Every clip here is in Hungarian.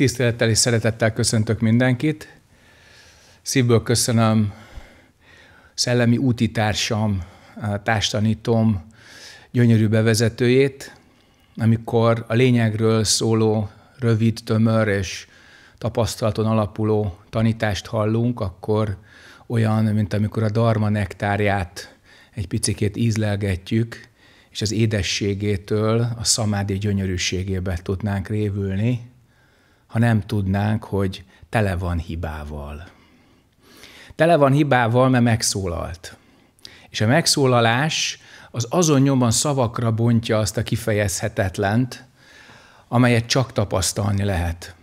Tisztelettel és szeretettel köszöntök mindenkit. Szívből köszönöm szellemi társam, társtanítom gyönyörű bevezetőjét, amikor a lényegről szóló rövid, tömör és tapasztalaton alapuló tanítást hallunk, akkor olyan, mint amikor a darma nektárját egy picikét ízlelgetjük, és az édességétől a szamádi gyönyörűségébe tudnánk révülni ha nem tudnánk, hogy tele van hibával. Tele van hibával, mert megszólalt. És a megszólalás az azon nyomban szavakra bontja azt a kifejezhetetlent, amelyet csak tapasztalni lehet.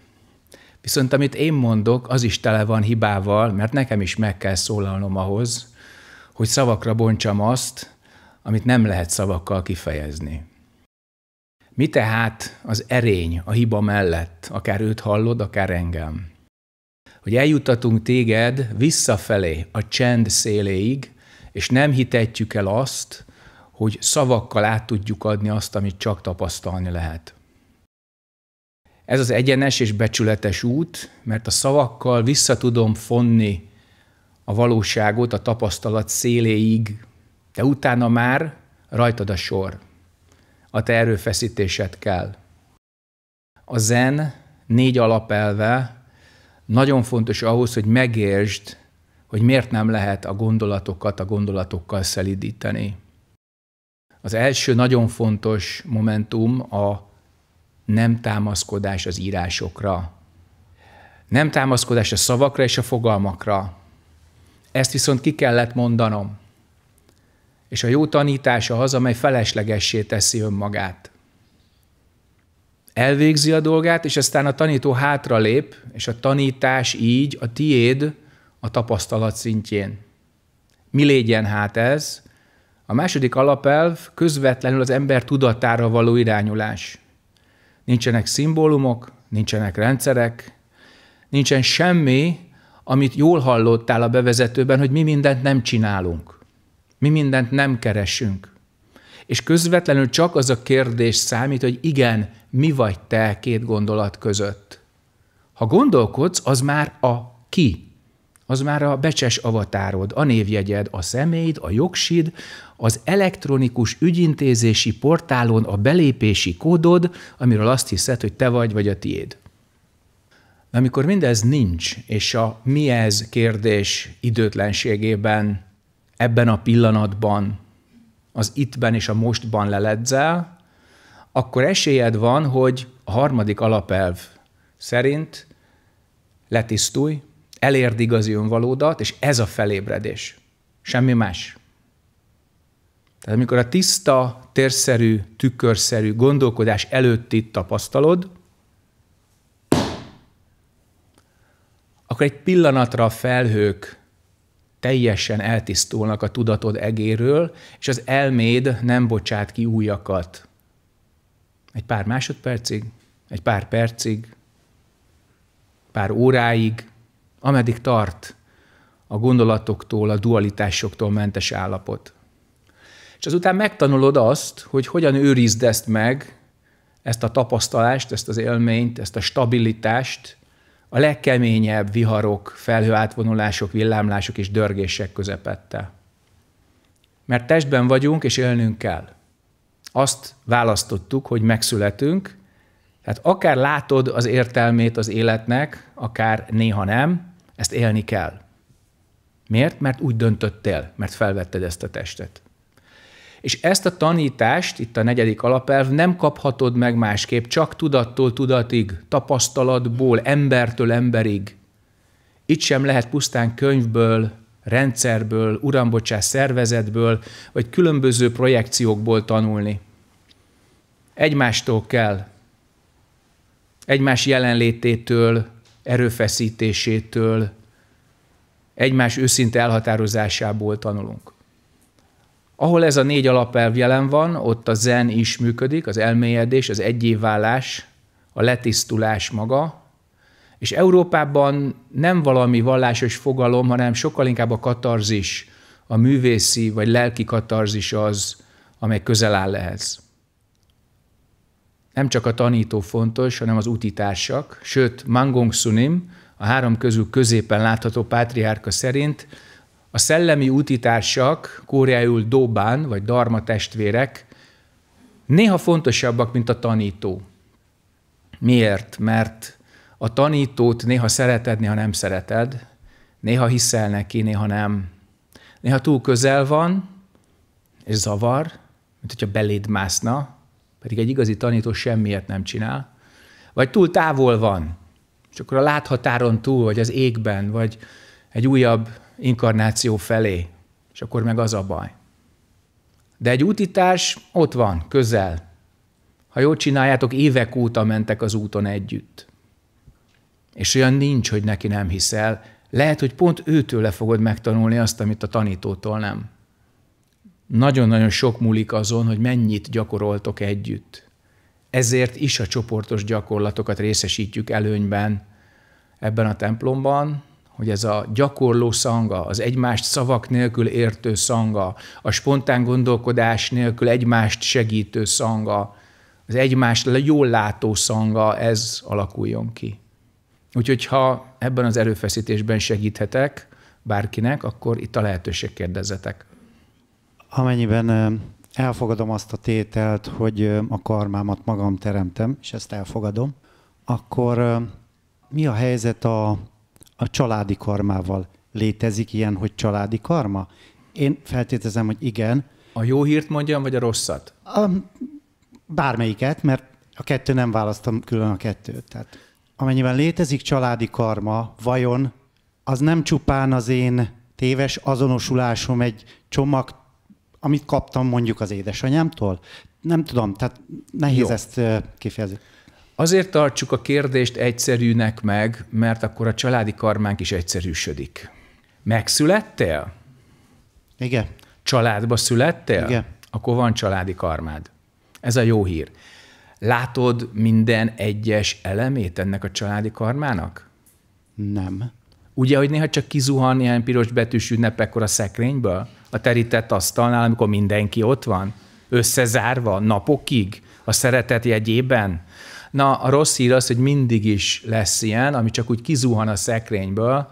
Viszont amit én mondok, az is tele van hibával, mert nekem is meg kell szólalnom ahhoz, hogy szavakra bontsam azt, amit nem lehet szavakkal kifejezni. Mi tehát az erény a hiba mellett, akár őt hallod, akár engem? Hogy eljutatunk téged visszafelé, a csend széléig, és nem hitetjük el azt, hogy szavakkal át tudjuk adni azt, amit csak tapasztalni lehet. Ez az egyenes és becsületes út, mert a szavakkal vissza tudom fonni a valóságot a tapasztalat széléig, de utána már rajtad a sor a te erőfeszítésed kell. A zen négy alapelve nagyon fontos ahhoz, hogy megértsd, hogy miért nem lehet a gondolatokat a gondolatokkal szelidíteni. Az első nagyon fontos momentum a nem támaszkodás az írásokra. Nem támaszkodás a szavakra és a fogalmakra. Ezt viszont ki kellett mondanom és a jó tanítása az, amely feleslegessé teszi önmagát. Elvégzi a dolgát, és aztán a tanító hátra lép, és a tanítás így a tiéd a tapasztalat szintjén. Mi légyen hát ez? A második alapelv közvetlenül az ember tudatára való irányulás. Nincsenek szimbólumok, nincsenek rendszerek, nincsen semmi, amit jól hallottál a bevezetőben, hogy mi mindent nem csinálunk. Mi mindent nem keresünk. És közvetlenül csak az a kérdés számít, hogy igen, mi vagy te két gondolat között. Ha gondolkodsz, az már a ki. Az már a becses avatárod, a névjegyed, a személyed, a jogsid, az elektronikus ügyintézési portálon a belépési kódod, amiről azt hiszed, hogy te vagy, vagy a tiéd. De amikor mindez nincs, és a mi ez kérdés időtlenségében ebben a pillanatban, az ittben és a mostban leledzel, akkor esélyed van, hogy a harmadik alapelv szerint letisztulj, elérd igazi önvalódat, és ez a felébredés. Semmi más. Tehát amikor a tiszta, térszerű, tükörszerű gondolkodás előtt itt tapasztalod, akkor egy pillanatra a felhők teljesen eltisztulnak a tudatod egéről, és az elméd nem bocsát ki újakat. Egy pár másodpercig, egy pár percig, pár óráig, ameddig tart a gondolatoktól, a dualitásoktól mentes állapot. És azután megtanulod azt, hogy hogyan őrizd ezt meg, ezt a tapasztalást, ezt az élményt, ezt a stabilitást, a legkeményebb viharok, felhőátvonulások, villámlások és dörgések közepette. Mert testben vagyunk, és élnünk kell. Azt választottuk, hogy megszületünk, tehát akár látod az értelmét az életnek, akár néha nem, ezt élni kell. Miért? Mert úgy döntöttél, mert felvetted ezt a testet. És ezt a tanítást, itt a negyedik alapelv, nem kaphatod meg másképp, csak tudattól tudatig, tapasztalatból, embertől emberig. Itt sem lehet pusztán könyvből, rendszerből, urambocsás szervezetből, vagy különböző projekciókból tanulni. Egymástól kell, egymás jelenlététől, erőfeszítésétől, egymás őszinte elhatározásából tanulunk. Ahol ez a négy alapelv jelen van, ott a zen is működik, az elmélyedés, az egyévválás, a letisztulás maga, és Európában nem valami vallásos fogalom, hanem sokkal inkább a katarzis, a művészi vagy lelki katarzis az, amely közel áll ehhez. Nem csak a tanító fontos, hanem az utitársak, sőt Mangong Sunim, a három közül középen látható pátriárka szerint a szellemi utitársak, koreául Dobán vagy darma testvérek, néha fontosabbak, mint a tanító. Miért? Mert a tanítót néha szereted, néha nem szereted, néha hiszel neki, néha nem. Néha túl közel van, és zavar, mint hogyha beléd mászna, pedig egy igazi tanító semmiért nem csinál. Vagy túl távol van, és akkor a láthatáron túl, vagy az égben, vagy egy újabb inkarnáció felé, és akkor meg az a baj. De egy útitás ott van, közel. Ha jól csináljátok, évek óta mentek az úton együtt. És olyan nincs, hogy neki nem hiszel. Lehet, hogy pont le fogod megtanulni azt, amit a tanítótól nem. Nagyon-nagyon sok múlik azon, hogy mennyit gyakoroltok együtt. Ezért is a csoportos gyakorlatokat részesítjük előnyben ebben a templomban, hogy ez a gyakorló szanga, az egymást szavak nélkül értő szanga, a spontán gondolkodás nélkül egymást segítő szanga, az egymást jól látó szanga, ez alakuljon ki. Úgyhogy ha ebben az erőfeszítésben segíthetek bárkinek, akkor itt a lehetőség kérdezzetek. Amennyiben elfogadom azt a tételt, hogy a karmámat magam teremtem, és ezt elfogadom, akkor mi a helyzet a a családi karmával. Létezik ilyen, hogy családi karma? Én feltételezem, hogy igen. A jó hírt mondjam, vagy a rosszat? A, bármelyiket, mert a kettő nem választom külön a kettőt. Tehát amennyiben létezik családi karma, vajon az nem csupán az én téves azonosulásom egy csomag, amit kaptam mondjuk az édesanyámtól? Nem tudom, tehát nehéz Jó. ezt kifejezni. Azért tartsuk a kérdést egyszerűnek meg, mert akkor a családi karmánk is egyszerűsödik. Megszülettél? Igen. Családba születtél? Igen. Akkor van családi karmád. Ez a jó hír. Látod minden egyes elemét ennek a családi karmának? Nem. Ugye, hogy néha csak kizuhan ilyen piros betűs ünnepekkor a szekrényből? A terített asztalnál, amikor mindenki ott van? Összezárva, napokig? A szeretet jegyében? Na, a rossz hír az, hogy mindig is lesz ilyen, ami csak úgy kizuhan a szekrényből,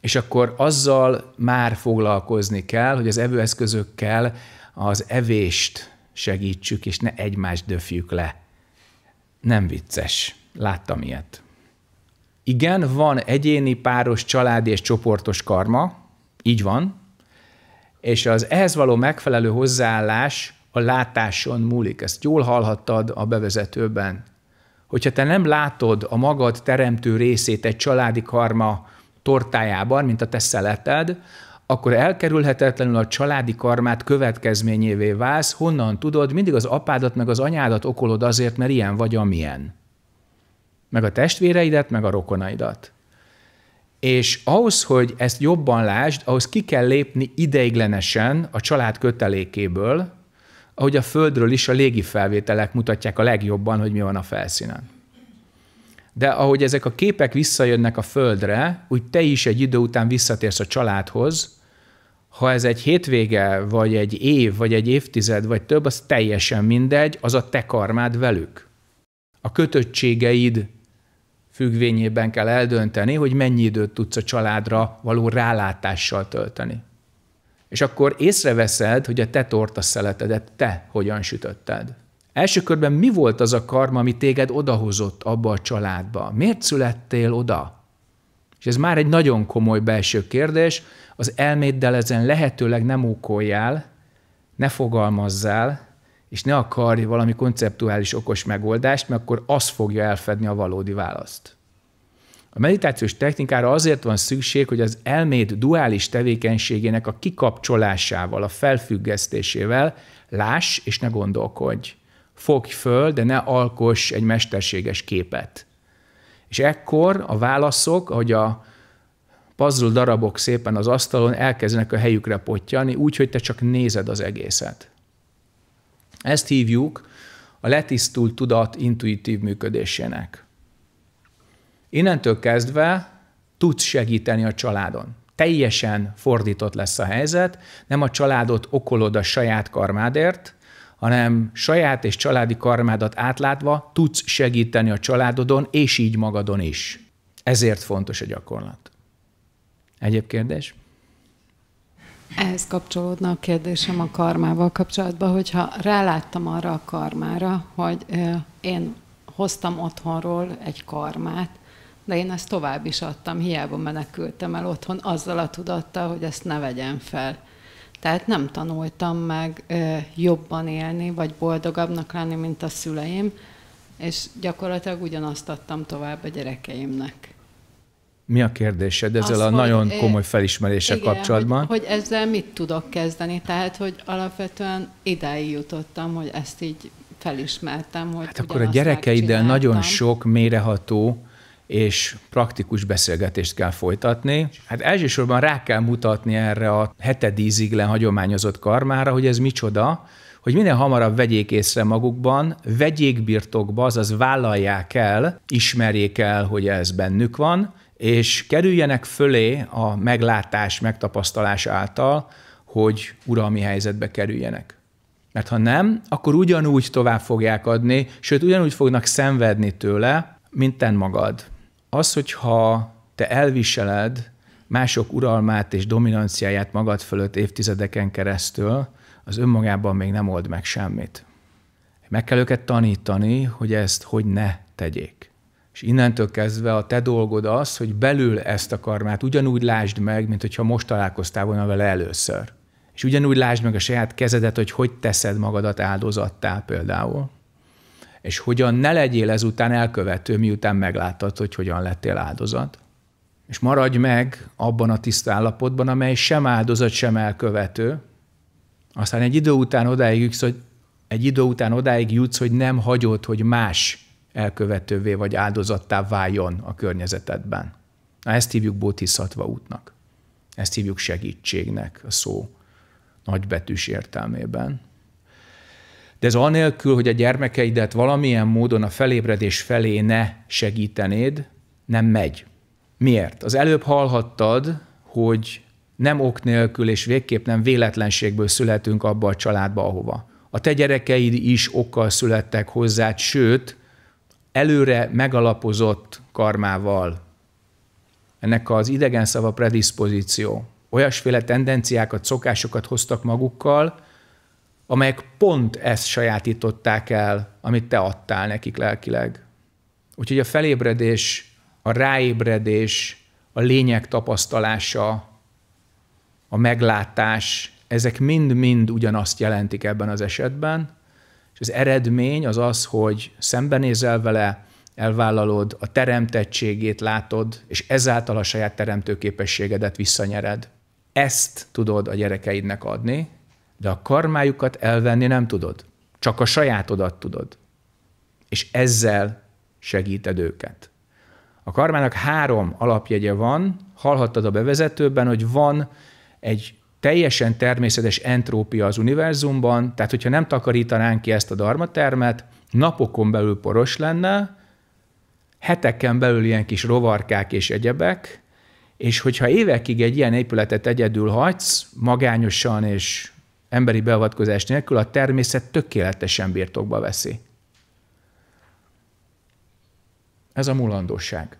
és akkor azzal már foglalkozni kell, hogy az evőeszközökkel az evést segítsük, és ne egymást döfjük le. Nem vicces. Láttam ilyet. Igen, van egyéni, páros, családi és csoportos karma, így van, és az ehhez való megfelelő hozzáállás a látáson múlik. Ezt jól hallhattad a bevezetőben hogyha te nem látod a magad teremtő részét egy családi karma tortájában, mint a te szeleted, akkor elkerülhetetlenül a családi karmát következményévé válsz, honnan tudod, mindig az apádat meg az anyádat okolod azért, mert ilyen vagy amilyen. Meg a testvéreidet, meg a rokonaidat. És ahhoz, hogy ezt jobban lásd, ahhoz ki kell lépni ideiglenesen a család kötelékéből, ahogy a Földről is a légi felvételek mutatják a legjobban, hogy mi van a felszínen. De ahogy ezek a képek visszajönnek a Földre, úgy te is egy idő után visszatérsz a családhoz, ha ez egy hétvége, vagy egy év, vagy egy évtized, vagy több, az teljesen mindegy, az a te karmád velük. A kötöttségeid függvényében kell eldönteni, hogy mennyi időt tudsz a családra való rálátással tölteni. És akkor észreveszed, hogy a te torta szeletedet te hogyan sütötted. Első körben mi volt az a karma, ami téged odahozott abba a családba? Miért születtél oda? És ez már egy nagyon komoly belső kérdés, az elméddel ezen lehetőleg nem ókoljál, ne fogalmazzál, és ne akarj valami konceptuális okos megoldást, mert akkor az fogja elfedni a valódi választ. A meditációs technikára azért van szükség, hogy az elméd duális tevékenységének a kikapcsolásával, a felfüggesztésével láss és ne gondolkodj. Fogj föl, de ne alkoss egy mesterséges képet. És ekkor a válaszok, hogy a puzzle darabok szépen az asztalon elkezdenek a helyükre pottyani, úgy, hogy te csak nézed az egészet. Ezt hívjuk a letisztult tudat intuitív működésének. Innentől kezdve tudsz segíteni a családon. Teljesen fordított lesz a helyzet, nem a családot okolod a saját karmádért, hanem saját és családi karmádat átlátva tudsz segíteni a családodon, és így magadon is. Ezért fontos a gyakorlat. Egyéb kérdés? Ehhez kapcsolódna a kérdésem a karmával kapcsolatban, hogyha ráláttam arra a karmára, hogy én hoztam otthonról egy karmát, de én ezt tovább is adtam, hiába menekültem el otthon azzal a tudattal, hogy ezt ne vegyem fel. Tehát nem tanultam meg ö, jobban élni, vagy boldogabbnak lenni, mint a szüleim, és gyakorlatilag ugyanazt adtam tovább a gyerekeimnek. Mi a kérdésed ezzel Azt, a nagyon komoly felismerése igen, kapcsolatban? Hogy, hogy ezzel mit tudok kezdeni? Tehát, hogy alapvetően idáig jutottam, hogy ezt így felismertem. Hogy hát akkor a gyerekeiddel nagyon sok méreható és praktikus beszélgetést kell folytatni. Hát elsősorban rá kell mutatni erre a hetedíziglen hagyományozott karmára, hogy ez micsoda, hogy minél hamarabb vegyék észre magukban, vegyék birtokba, azaz vállalják el, ismerjék el, hogy ez bennük van, és kerüljenek fölé a meglátás, megtapasztalás által, hogy uralmi helyzetbe kerüljenek. Mert ha nem, akkor ugyanúgy tovább fogják adni, sőt, ugyanúgy fognak szenvedni tőle, mint te magad az, hogyha te elviseled mások uralmát és dominanciáját magad fölött évtizedeken keresztül, az önmagában még nem old meg semmit. Meg kell őket tanítani, hogy ezt hogy ne tegyék. És innentől kezdve a te dolgod az, hogy belül ezt a karmát ugyanúgy lásd meg, mint hogyha most találkoztál volna vele először. És ugyanúgy lásd meg a saját kezedet, hogy hogy teszed magadat áldozattá például és hogyan ne legyél ezután elkövető, miután megláttad, hogy hogyan lettél áldozat. És maradj meg abban a tiszta állapotban, amely sem áldozat, sem elkövető. Aztán egy idő után odáig jutsz, hogy egy idő után odáig jutsz, hogy nem hagyod, hogy más elkövetővé vagy áldozattá váljon a környezetedben. Na, ezt hívjuk bodhisattva útnak. Ezt hívjuk segítségnek a szó nagybetűs értelmében de ez anélkül, hogy a gyermekeidet valamilyen módon a felébredés felé ne segítenéd, nem megy. Miért? Az előbb hallhattad, hogy nem ok nélkül és végképp nem véletlenségből születünk abba a családba, ahova. A te gyerekeid is okkal születtek hozzád, sőt, előre megalapozott karmával. Ennek az idegen szava predispozíció. Olyasféle tendenciákat, szokásokat hoztak magukkal, amelyek pont ezt sajátították el, amit te adtál nekik lelkileg. Úgyhogy a felébredés, a ráébredés, a lényeg tapasztalása, a meglátás, ezek mind-mind ugyanazt jelentik ebben az esetben, és az eredmény az az, hogy szembenézel vele, elvállalod, a teremtettségét látod, és ezáltal a saját teremtőképességedet visszanyered. Ezt tudod a gyerekeidnek adni, de a karmájukat elvenni nem tudod. Csak a sajátodat tudod. És ezzel segíted őket. A karmának három alapjegye van, hallhattad a bevezetőben, hogy van egy teljesen természetes entrópia az univerzumban, tehát hogyha nem takarítanánk ki ezt a darmatermet, napokon belül poros lenne, heteken belül ilyen kis rovarkák és egyebek, és hogyha évekig egy ilyen épületet egyedül hagysz, magányosan és emberi beavatkozás nélkül a természet tökéletesen birtokba veszi. Ez a mulandóság.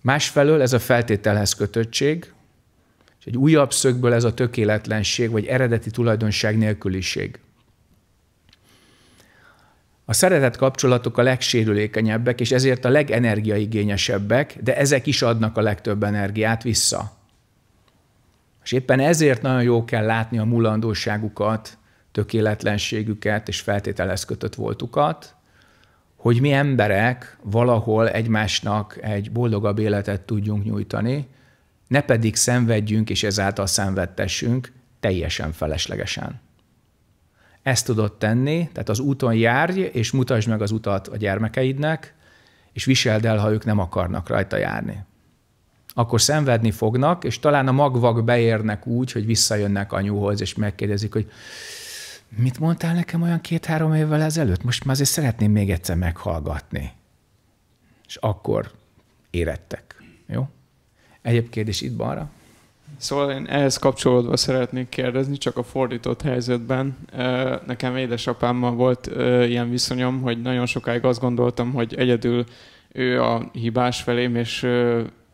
Másfelől ez a feltételhez kötöttség, és egy újabb szögből ez a tökéletlenség, vagy eredeti tulajdonság nélküliség. A szeretett kapcsolatok a legsérülékenyebbek, és ezért a legenergiaigényesebbek, de ezek is adnak a legtöbb energiát vissza. És éppen ezért nagyon jó kell látni a mulandóságukat, tökéletlenségüket és feltételez voltukat, hogy mi emberek valahol egymásnak egy boldogabb életet tudjunk nyújtani, ne pedig szenvedjünk és ezáltal szenvedtessünk teljesen feleslegesen. Ezt tudod tenni, tehát az úton járj, és mutasd meg az utat a gyermekeidnek, és viseld el, ha ők nem akarnak rajta járni akkor szenvedni fognak, és talán a magvak beérnek úgy, hogy visszajönnek anyuhoz, és megkérdezik, hogy mit mondtál nekem olyan két-három évvel ezelőtt? Most már azért szeretném még egyszer meghallgatni. És akkor érettek. Jó? Egyéb kérdés itt balra? Szóval én ehhez kapcsolódva szeretnék kérdezni, csak a fordított helyzetben. Nekem édesapámmal volt ilyen viszonyom, hogy nagyon sokáig azt gondoltam, hogy egyedül ő a hibás felém, és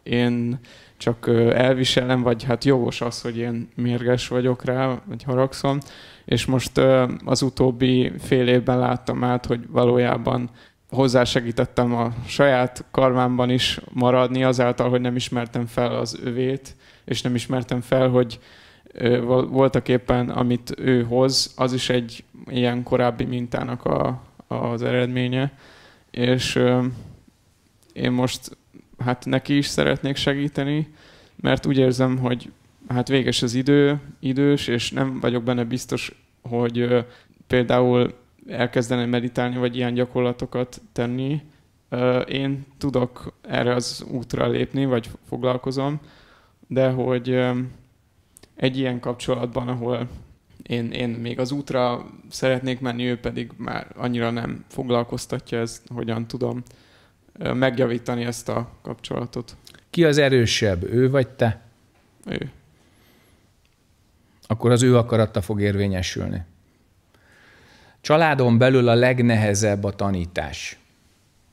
én csak elviselem, vagy hát jogos az, hogy én mérges vagyok rá, vagy haragszom, és most az utóbbi fél évben láttam át, hogy valójában hozzásegítettem a saját karmámban is maradni azáltal, hogy nem ismertem fel az övét, és nem ismertem fel, hogy voltak éppen, amit ő hoz, az is egy ilyen korábbi mintának a, az eredménye, és én most hát neki is szeretnék segíteni, mert úgy érzem, hogy hát véges az idő, idős, és nem vagyok benne biztos, hogy ö, például elkezdene meditálni, vagy ilyen gyakorlatokat tenni. Ö, én tudok erre az útra lépni, vagy foglalkozom, de hogy ö, egy ilyen kapcsolatban, ahol én, én még az útra szeretnék menni, ő pedig már annyira nem foglalkoztatja ezt, hogyan tudom megjavítani ezt a kapcsolatot. Ki az erősebb, ő vagy te? Ő. Akkor az ő akaratta fog érvényesülni. Családon belül a legnehezebb a tanítás.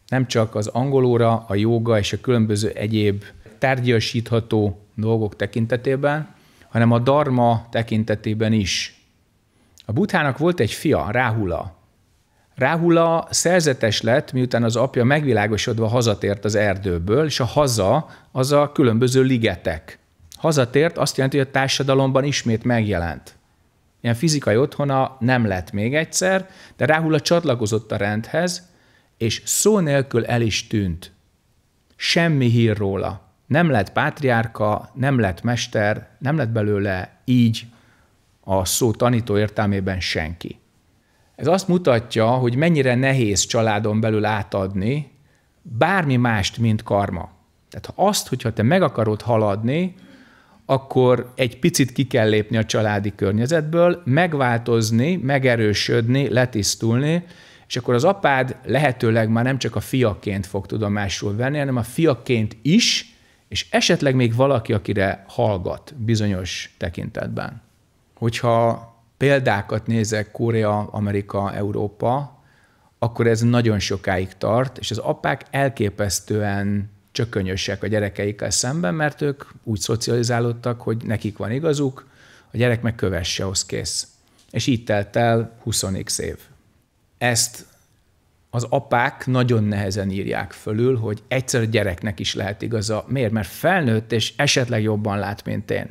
Nem csak az angolóra, a joga és a különböző egyéb tárgyasítható dolgok tekintetében, hanem a dharma tekintetében is. A buthának volt egy fia, Ráhula, Ráhula szerzetes lett, miután az apja megvilágosodva hazatért az erdőből, és a haza az a különböző ligetek. Hazatért azt jelenti, hogy a társadalomban ismét megjelent. Ilyen fizikai otthona nem lett még egyszer, de Ráhula csatlakozott a rendhez, és szó nélkül el is tűnt. Semmi hír róla. Nem lett pátriárka, nem lett mester, nem lett belőle így a szó tanító értelmében senki. Ez azt mutatja, hogy mennyire nehéz családon belül átadni bármi mást, mint karma. Tehát ha azt, hogyha te meg akarod haladni, akkor egy picit ki kell lépni a családi környezetből, megváltozni, megerősödni, letisztulni, és akkor az apád lehetőleg már nem csak a fiaként fog tudomásul venni, hanem a fiaként is, és esetleg még valaki, akire hallgat bizonyos tekintetben. Hogyha példákat nézek Korea, Amerika, Európa, akkor ez nagyon sokáig tart, és az apák elképesztően csökönyösek a gyerekeikkel szemben, mert ők úgy szocializálódtak, hogy nekik van igazuk, a gyerek meg kövesse, az kész. És így telt el 20 év. Ezt az apák nagyon nehezen írják fölül, hogy egyszer a gyereknek is lehet igaza. Miért? Mert felnőtt, és esetleg jobban lát, mint én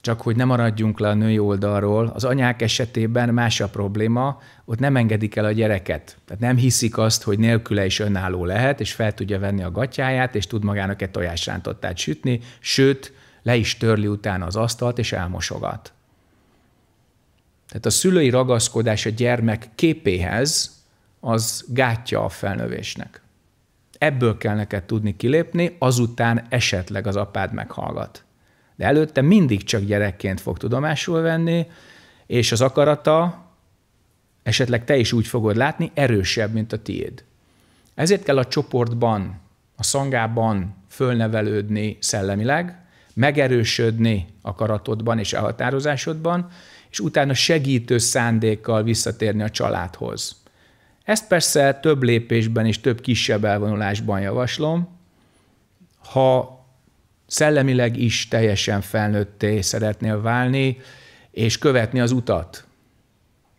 csak hogy nem maradjunk le a női oldalról, az anyák esetében más a probléma, ott nem engedik el a gyereket. Tehát nem hiszik azt, hogy nélküle is önálló lehet, és fel tudja venni a gatyáját, és tud magának egy tojásrántottát sütni, sőt, le is törli utána az asztalt, és elmosogat. Tehát a szülői ragaszkodás a gyermek képéhez, az gátja a felnövésnek. Ebből kell neked tudni kilépni, azután esetleg az apád meghallgat de előtte mindig csak gyerekként fog tudomásul venni, és az akarata, esetleg te is úgy fogod látni, erősebb, mint a tiéd. Ezért kell a csoportban, a szangában fölnevelődni szellemileg, megerősödni akaratodban és elhatározásodban, és utána segítő szándékkal visszatérni a családhoz. Ezt persze több lépésben és több kisebb elvonulásban javaslom. Ha szellemileg is teljesen felnőtté szeretnél válni, és követni az utat.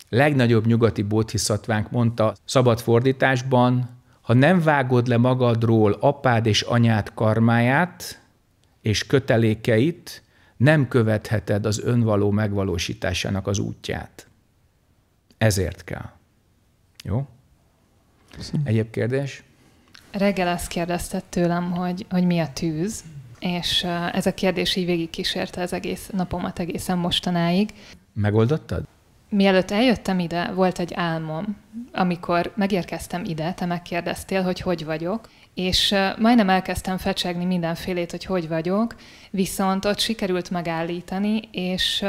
Legnagyobb nyugati bódhiszatvánk mondta szabad fordításban, ha nem vágod le magadról apád és anyád karmáját és kötelékeit, nem követheted az önvaló megvalósításának az útját. Ezért kell. Jó? Egyéb kérdés? Reggel azt kérdezted tőlem, hogy, hogy mi a tűz, és ez a kérdés így végig kísérte az egész napomat egészen mostanáig. Megoldottad? Mielőtt eljöttem ide, volt egy álmom. Amikor megérkeztem ide, te megkérdeztél, hogy hogy vagyok, és majdnem elkezdtem fecsegni mindenfélét, hogy hogy vagyok, viszont ott sikerült megállítani, és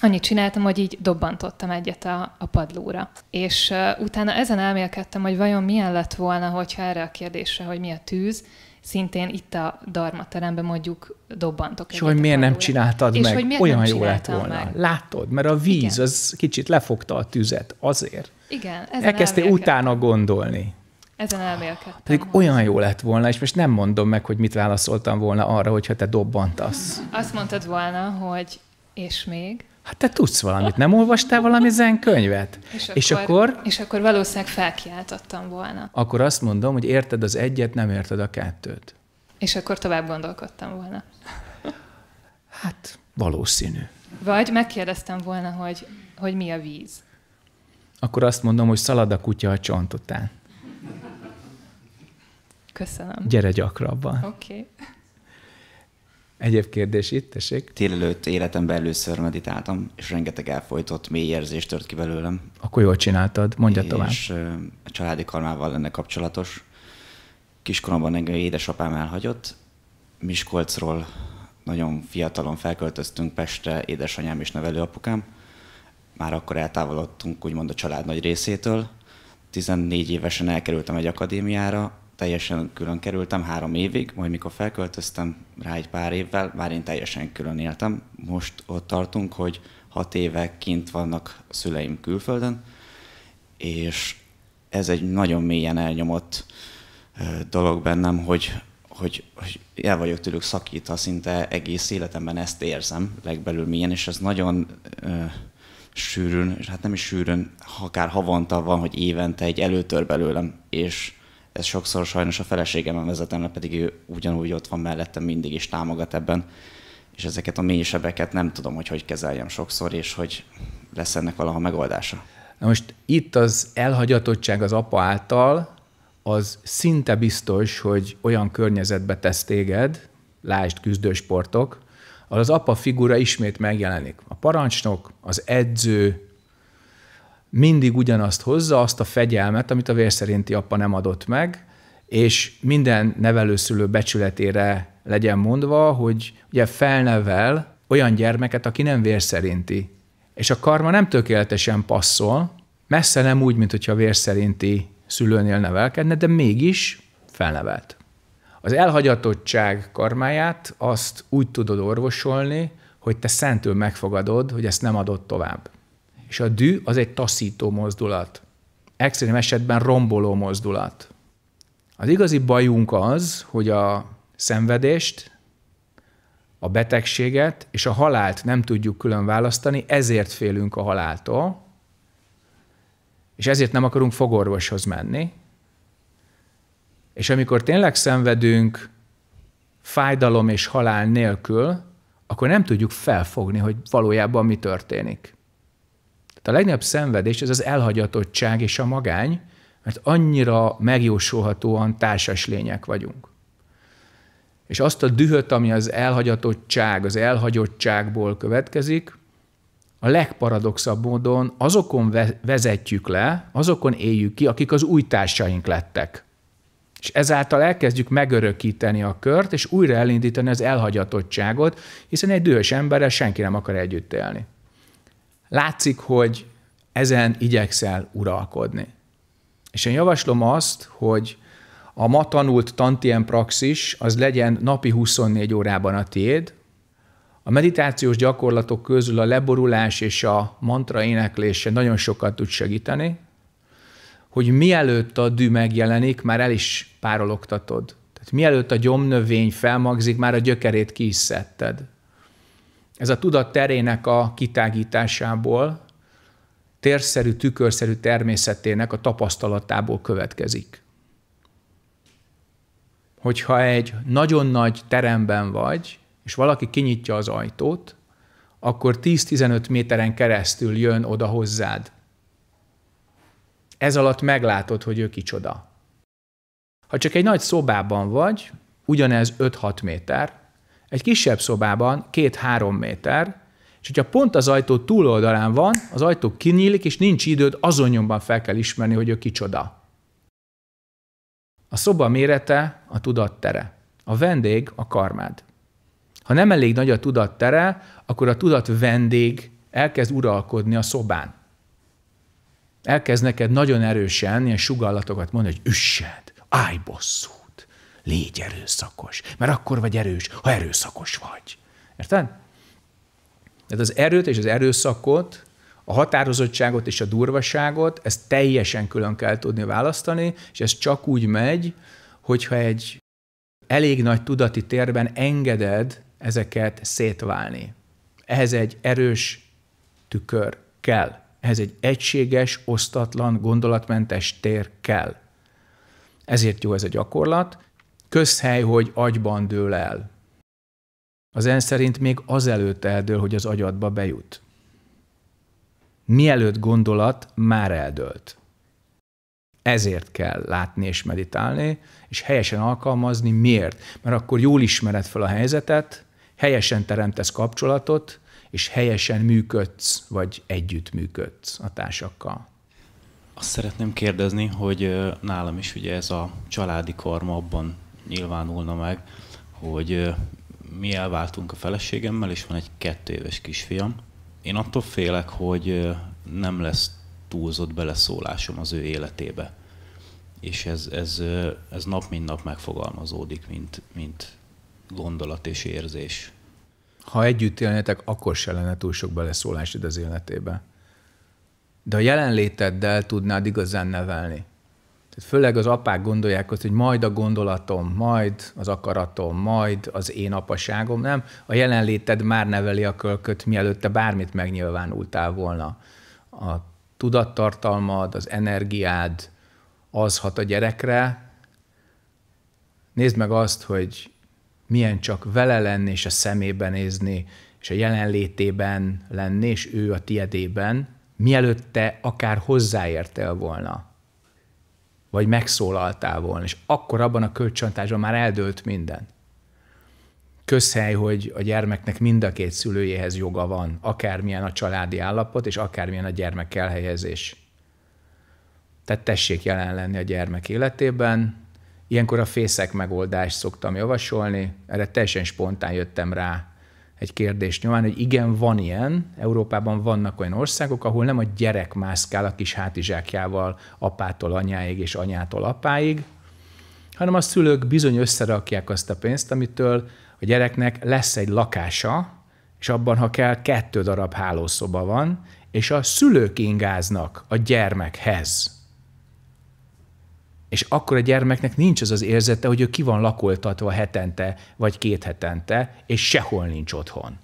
annyit csináltam, hogy így dobbantottam egyet a, a padlóra. És utána ezen elmélkedtem, hogy vajon milyen lett volna, hogyha erre a kérdésre, hogy mi a tűz, szintén itt a Dharma teremben mondjuk dobbantok. És hogy miért nem csináltad és meg? Hogy miért Olyan jó lett volna. Meg. Látod, mert a víz Igen. az kicsit lefogta a tüzet, azért. Igen. Elkezdtél utána gondolni. Ezen elmélkedtem. Pedig most. olyan jó lett volna, és most nem mondom meg, hogy mit válaszoltam volna arra, hogyha te dobbantasz. Azt mondtad volna, hogy és még? Hát te tudsz valamit, nem olvastál valami zenkönyvet? És, és akkor, akkor... És akkor valószínűleg felkiáltottam volna. Akkor azt mondom, hogy érted az egyet, nem érted a kettőt. És akkor tovább gondolkodtam volna. Hát valószínű. Vagy megkérdeztem volna, hogy, hogy mi a víz. Akkor azt mondom, hogy szalad a kutya a csont után. Köszönöm. Gyere gyakrabban. Oké. Okay. Egyéb kérdés itt, tessék. Télelőtt életemben először meditáltam, és rengeteg elfolytott mély érzést tört ki belőlem. Akkor jól csináltad, mondja tovább. És a családi karmával lenne kapcsolatos. Kiskoromban engem édesapám elhagyott, Miskolcról nagyon fiatalon felköltöztünk Pestre, édesanyám és nevelőapukám. Már akkor eltávolodtunk úgymond a család nagy részétől. 14 évesen elkerültem egy akadémiára, teljesen külön kerültem három évig, majd mikor felköltöztem rá egy pár évvel, már én teljesen külön éltem. Most ott tartunk, hogy hat éve kint vannak szüleim külföldön, és ez egy nagyon mélyen elnyomott dolog bennem, hogy, hogy, hogy el vagyok tőlük szakítva, szinte egész életemben ezt érzem legbelül milyen, és ez nagyon ö, sűrűn, és hát nem is sűrűn, akár havonta van, hogy évente egy előtör belőlem, és ez sokszor sajnos a feleségemen vezetem, pedig ő ugyanúgy ott van mellettem, mindig is támogat ebben, és ezeket a mélysebeket nem tudom, hogy hogy kezeljem sokszor, és hogy lesz ennek valaha megoldása. Na most itt az elhagyatottság az apa által, az szinte biztos, hogy olyan környezetbe tesz téged, lásd küzdősportok, ahol az apa figura ismét megjelenik. A parancsnok, az edző, mindig ugyanazt hozza, azt a fegyelmet, amit a vérszerinti apa nem adott meg, és minden nevelőszülő becsületére legyen mondva, hogy ugye felnevel olyan gyermeket, aki nem vérszerinti. És a karma nem tökéletesen passzol, messze nem úgy, mint hogyha vérszerinti szülőnél nevelkedne, de mégis felnevelt. Az elhagyatottság karmáját azt úgy tudod orvosolni, hogy te szentül megfogadod, hogy ezt nem adod tovább. És a dű az egy taszító mozdulat. Extrém esetben romboló mozdulat. Az igazi bajunk az, hogy a szenvedést, a betegséget és a halált nem tudjuk külön választani, ezért félünk a haláltól, és ezért nem akarunk fogorvoshoz menni. És amikor tényleg szenvedünk fájdalom és halál nélkül, akkor nem tudjuk felfogni, hogy valójában mi történik. Tehát a legnagyobb szenvedés ez az elhagyatottság és a magány, mert annyira megjósolhatóan társas lények vagyunk. És azt a dühöt, ami az elhagyatottság, az elhagyottságból következik, a legparadoxabb módon azokon vezetjük le, azokon éljük ki, akik az új társaink lettek. És ezáltal elkezdjük megörökíteni a kört, és újra elindítani az elhagyatottságot, hiszen egy dühös emberrel senki nem akar együtt élni. Látszik, hogy ezen igyekszel uralkodni. És én javaslom azt, hogy a ma tanult tantien praxis az legyen napi 24 órában a tiéd, a meditációs gyakorlatok közül a leborulás és a mantra éneklése nagyon sokat tud segíteni, hogy mielőtt a dű megjelenik, már el is párologtatod. Tehát mielőtt a gyomnövény felmagzik, már a gyökerét kiisszetted. Ez a tudat terének a kitágításából, térszerű, tükörszerű természetének a tapasztalatából következik. Hogyha egy nagyon nagy teremben vagy, és valaki kinyitja az ajtót, akkor 10-15 méteren keresztül jön oda hozzád. Ez alatt meglátod, hogy ő kicsoda. Ha csak egy nagy szobában vagy, ugyanez 5-6 méter, egy kisebb szobában két-három méter, és hogyha pont az ajtó túloldalán van, az ajtó kinyílik, és nincs időd, azon nyomban fel kell ismerni, hogy ő kicsoda. A szoba mérete a tudattere. A vendég a karmád. Ha nem elég nagy a tudattere, akkor a tudat vendég elkezd uralkodni a szobán. Elkezd neked nagyon erősen ilyen sugallatokat mondani, hogy üssed, állj bosszú légy erőszakos. Mert akkor vagy erős, ha erőszakos vagy. Érted? Tehát az erőt és az erőszakot, a határozottságot és a durvaságot, ezt teljesen külön kell tudni választani, és ez csak úgy megy, hogyha egy elég nagy tudati térben engeded ezeket szétválni. Ehhez egy erős tükör kell. Ehhez egy egységes, osztatlan, gondolatmentes tér kell. Ezért jó ez a gyakorlat, közhely, hogy agyban dől el. Az en szerint még azelőtt eldől, hogy az agyadba bejut. Mielőtt gondolat, már eldőlt. Ezért kell látni és meditálni, és helyesen alkalmazni. Miért? Mert akkor jól ismered fel a helyzetet, helyesen teremtesz kapcsolatot, és helyesen működsz, vagy együttműködsz a társakkal. Azt szeretném kérdezni, hogy nálam is ugye ez a családi karma abban nyilvánulna meg, hogy mi elváltunk a feleségemmel, és van egy kettő éves kisfiam. Én attól félek, hogy nem lesz túlzott beleszólásom az ő életébe. És ez, ez, ez nap mint nap megfogalmazódik, mint, mint gondolat és érzés. Ha együtt élnétek, akkor se lenne túl sok beleszólásod az életébe. De a jelenléteddel tudnád igazán nevelni. Tehát főleg az apák gondolják azt, hogy majd a gondolatom, majd az akaratom, majd az én apaságom, nem? A jelenléted már neveli a kölköt, mielőtte bármit megnyilvánultál volna. A tudattartalmad, az energiád, az hat a gyerekre. Nézd meg azt, hogy milyen csak vele lenni, és a szemébe nézni, és a jelenlétében lenni, és ő a tiedében, mielőtte akár hozzáértél volna vagy megszólaltál volna, és akkor abban a kölcsöntásban már eldőlt minden. Közhely, hogy a gyermeknek mind a két szülőjéhez joga van, akármilyen a családi állapot, és akármilyen a gyermek elhelyezés. Tehát tessék jelen lenni a gyermek életében. Ilyenkor a fészek megoldást szoktam javasolni, erre teljesen spontán jöttem rá, egy kérdés nyomán, hogy igen, van ilyen, Európában vannak olyan országok, ahol nem a gyerek mászkál a kis hátizsákjával apától anyáig és anyától apáig, hanem a szülők bizony összerakják azt a pénzt, amitől a gyereknek lesz egy lakása, és abban, ha kell, kettő darab hálószoba van, és a szülők ingáznak a gyermekhez. És akkor a gyermeknek nincs az az érzete, hogy ő ki van lakoltatva hetente vagy két hetente, és sehol nincs otthon.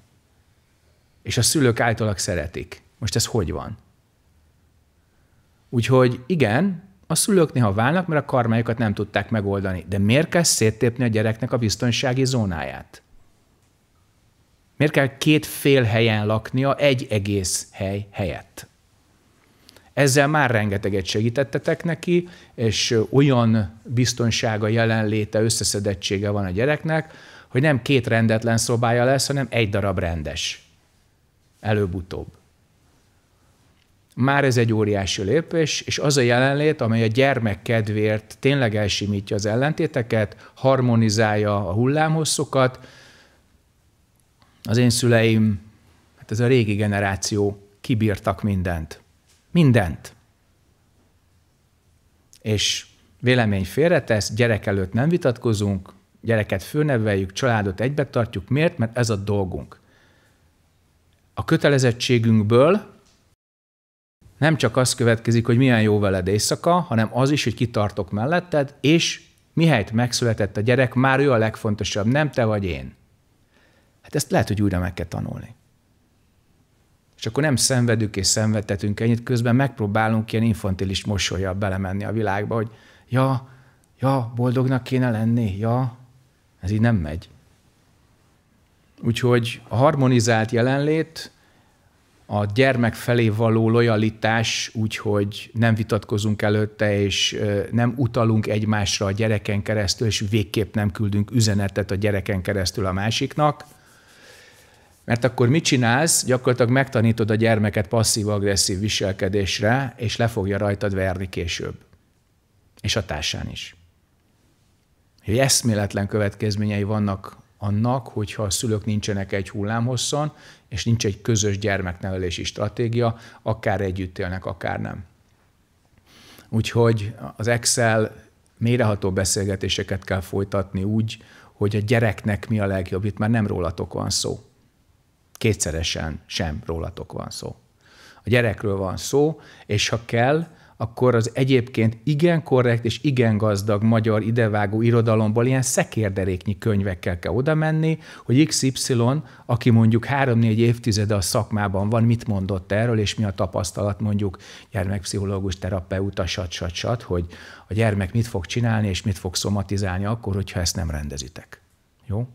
És a szülők általak szeretik. Most ez hogy van? Úgyhogy igen, a szülők néha válnak, mert a karmájukat nem tudták megoldani. De miért kell széttépni a gyereknek a biztonsági zónáját? Miért kell két fél helyen laknia egy egész hely helyett? Ezzel már rengeteget segítettetek neki, és olyan biztonsága, jelenléte, összeszedettsége van a gyereknek, hogy nem két rendetlen szobája lesz, hanem egy darab rendes. Előbb-utóbb. Már ez egy óriási lépés, és az a jelenlét, amely a gyermek kedvéért tényleg elsimítja az ellentéteket, harmonizálja a hullámhosszokat. Az én szüleim, hát ez a régi generáció, kibírtak mindent. Mindent. És vélemény félretesz, gyerek előtt nem vitatkozunk, gyereket főneveljük, családot egybe tartjuk. Miért? Mert ez a dolgunk. A kötelezettségünkből nem csak az következik, hogy milyen jó veled éjszaka, hanem az is, hogy kitartok melletted, és mihelyt megszületett a gyerek, már ő a legfontosabb, nem te vagy én. Hát ezt lehet, hogy újra meg kell tanulni és akkor nem szenvedünk és szenvedtetünk ennyit, közben megpróbálunk ilyen infantilis mosolyjal belemenni a világba, hogy ja, ja, boldognak kéne lenni, ja, ez így nem megy. Úgyhogy a harmonizált jelenlét, a gyermek felé való lojalitás, úgyhogy nem vitatkozunk előtte, és nem utalunk egymásra a gyereken keresztül, és végképp nem küldünk üzenetet a gyereken keresztül a másiknak – mert akkor mit csinálsz? Gyakorlatilag megtanítod a gyermeket passzív-agresszív viselkedésre, és le fogja rajtad verni később. És a társán is. Hogy eszméletlen következményei vannak annak, hogyha a szülők nincsenek egy hullámhosszon, és nincs egy közös gyermeknevelési stratégia, akár együtt élnek, akár nem. Úgyhogy az Excel méreható beszélgetéseket kell folytatni úgy, hogy a gyereknek mi a legjobb, itt már nem rólatok van szó. Kétszeresen sem rólatok van szó. A gyerekről van szó, és ha kell, akkor az egyébként igen korrekt és igen gazdag magyar idevágó irodalomból ilyen szekérderéknyi könyvekkel kell oda menni, hogy XY, aki mondjuk 3-4 évtizede a szakmában van, mit mondott erről, és mi a tapasztalat mondjuk gyermekpszichológus, terapeuta, sat, sat, sat, hogy a gyermek mit fog csinálni és mit fog szomatizálni akkor, hogyha ezt nem rendezitek. Jó?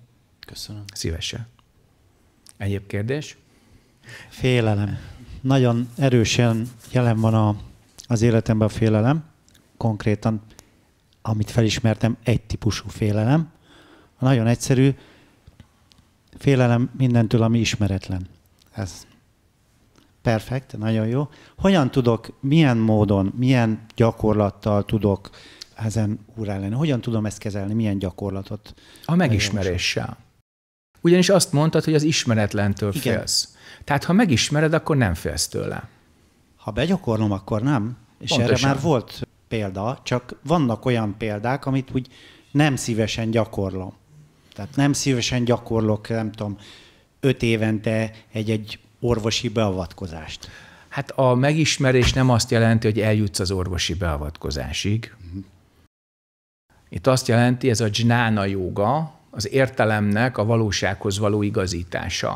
Köszönöm. Szívesen. Egyéb kérdés? Félelem. Nagyon erősen jelen van a, az életemben a félelem. Konkrétan, amit felismertem, egy típusú félelem. A nagyon egyszerű, félelem mindentől, ami ismeretlen. Ez perfekt, nagyon jó. Hogyan tudok, milyen módon, milyen gyakorlattal tudok ezen úr lenni? Hogyan tudom ezt kezelni, milyen gyakorlatot? A megismeréssel. Most? Ugyanis azt mondtad, hogy az ismeretlentől Igen. félsz. Tehát ha megismered, akkor nem félsz tőle. Ha begyakorlom, akkor nem. És Pontosan. erre már volt példa, csak vannak olyan példák, amit úgy nem szívesen gyakorlom. Tehát nem szívesen gyakorlok, nem tudom, öt évente egy-egy orvosi beavatkozást. Hát a megismerés nem azt jelenti, hogy eljutsz az orvosi beavatkozásig. Uh-huh. Itt azt jelenti, ez a jnana joga, az értelemnek a valósághoz való igazítása.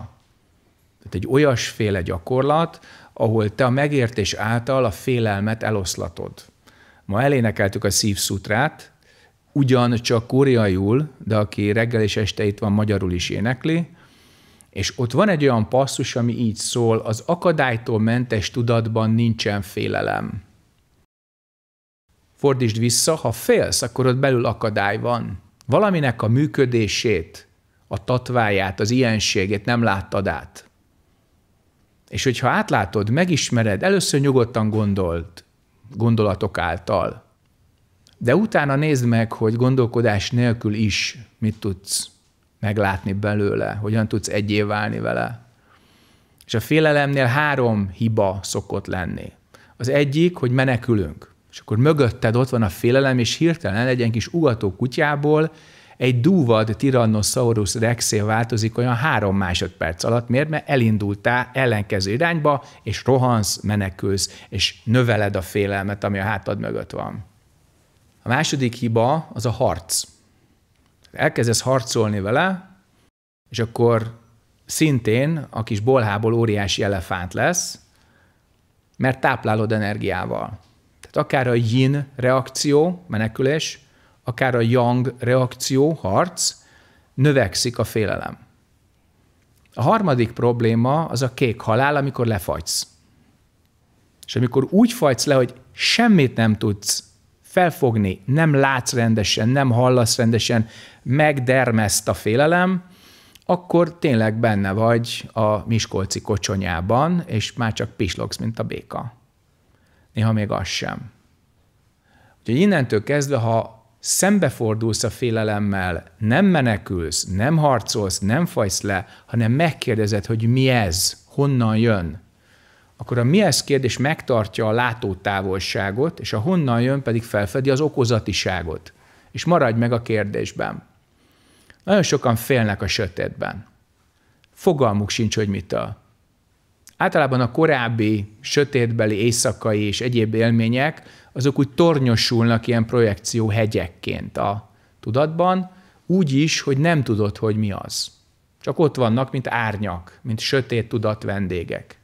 Tehát egy olyasféle gyakorlat, ahol te a megértés által a félelmet eloszlatod. Ma elénekeltük a szívszutrát, ugyancsak koreaiul, de aki reggel és este itt van, magyarul is énekli, és ott van egy olyan passzus, ami így szól, az akadálytól mentes tudatban nincsen félelem. Fordítsd vissza, ha félsz, akkor ott belül akadály van valaminek a működését, a tatváját, az ilyenségét nem láttad át. És hogyha átlátod, megismered, először nyugodtan gondolt, gondolatok által, de utána nézd meg, hogy gondolkodás nélkül is mit tudsz meglátni belőle, hogyan tudsz egyé válni vele. És a félelemnél három hiba szokott lenni. Az egyik, hogy menekülünk. És akkor mögötted ott van a félelem, és hirtelen egy ilyen kis ugató kutyából egy dúvad Tyrannosaurus rexé változik olyan három másodperc alatt. Miért? Mert elindultál ellenkező irányba, és rohansz, menekülsz, és növeled a félelmet, ami a hátad mögött van. A második hiba az a harc. Elkezdesz harcolni vele, és akkor szintén a kis bolhából óriási elefánt lesz, mert táplálod energiával akár a yin reakció, menekülés, akár a yang reakció, harc, növekszik a félelem. A harmadik probléma az a kék halál, amikor lefagysz. És amikor úgy fagysz le, hogy semmit nem tudsz felfogni, nem látsz rendesen, nem hallasz rendesen, megdermeszt a félelem, akkor tényleg benne vagy a Miskolci kocsonyában, és már csak pislogsz, mint a béka néha még az sem. Úgyhogy innentől kezdve, ha szembefordulsz a félelemmel, nem menekülsz, nem harcolsz, nem fajsz le, hanem megkérdezed, hogy mi ez, honnan jön, akkor a mi ez kérdés megtartja a látótávolságot, és a honnan jön pedig felfedi az okozatiságot. És maradj meg a kérdésben. Nagyon sokan félnek a sötétben. Fogalmuk sincs, hogy mitől általában a korábbi sötétbeli éjszakai és egyéb élmények, azok úgy tornyosulnak ilyen projekció hegyekként a tudatban, úgy is, hogy nem tudod, hogy mi az. Csak ott vannak, mint árnyak, mint sötét tudat vendégek.